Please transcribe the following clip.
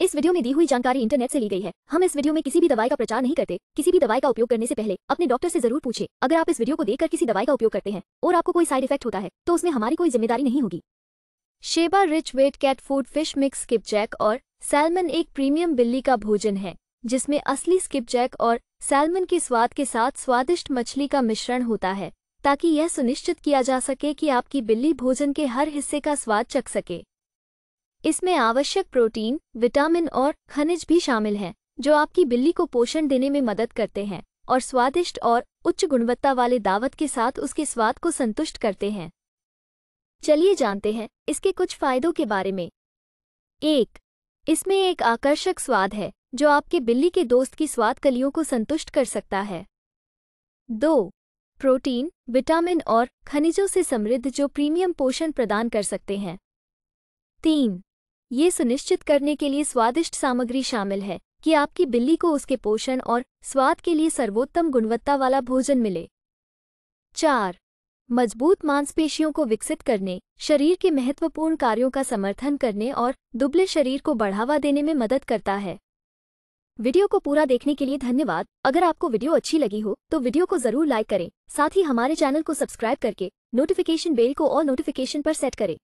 इस वीडियो में दी हुई जानकारी इंटरनेट से ली गई है हम इस वीडियो में किसी भी दवाई का प्रचार नहीं करते किसी भी दवाई का उपयोग करने से पहले अपने डॉक्टर से जरूर पूछे अगर आप इस वीडियो को देखकर किसी दवाई का उपयोग करते हैं और आपको कोई साइड इफेक्ट होता है तो उसमें हमारी कोई जिम्मेदारी नहीं होगी Sheba rich wet cat food fish mix skipjack और सैलमन एक प्रीमियम बिल्ली का भोजन है जिसमें असली स्किपजैक और सैलमन के स्वाद के साथ स्वादिष्ट मछली का मिश्रण होता है ताकि यह सुनिश्चित किया जा सके कि आपकी बिल्ली भोजन के हर हिस्से का स्वाद चख सके इसमें आवश्यक प्रोटीन विटामिन और खनिज भी शामिल हैं जो आपकी बिल्ली को पोषण देने में मदद करते हैं और स्वादिष्ट और उच्च गुणवत्ता वाले दावत के साथ उसके स्वाद को संतुष्ट करते हैं चलिए जानते हैं इसके कुछ फायदों के बारे में एक इसमें एक आकर्षक स्वाद है जो आपके बिल्ली के दोस्त की स्वाद कलियों को संतुष्ट कर सकता है दो प्रोटीन विटामिन और खनिजों से समृद्ध जो प्रीमियम पोषण प्रदान कर सकते हैं तीन ये सुनिश्चित करने के लिए स्वादिष्ट सामग्री शामिल है कि आपकी बिल्ली को उसके पोषण और स्वाद के लिए सर्वोत्तम गुणवत्ता वाला भोजन मिले चार मजबूत मांसपेशियों को विकसित करने शरीर के महत्वपूर्ण कार्यों का समर्थन करने और दुबले शरीर को बढ़ावा देने में मदद करता है वीडियो को पूरा देखने के लिए धन्यवाद अगर आपको वीडियो अच्छी लगी हो तो वीडियो को जरूर लाइक करें साथ ही हमारे चैनल को सब्सक्राइब करके नोटिफिकेशन बेल को और नोटिफिकेशन पर सेट करें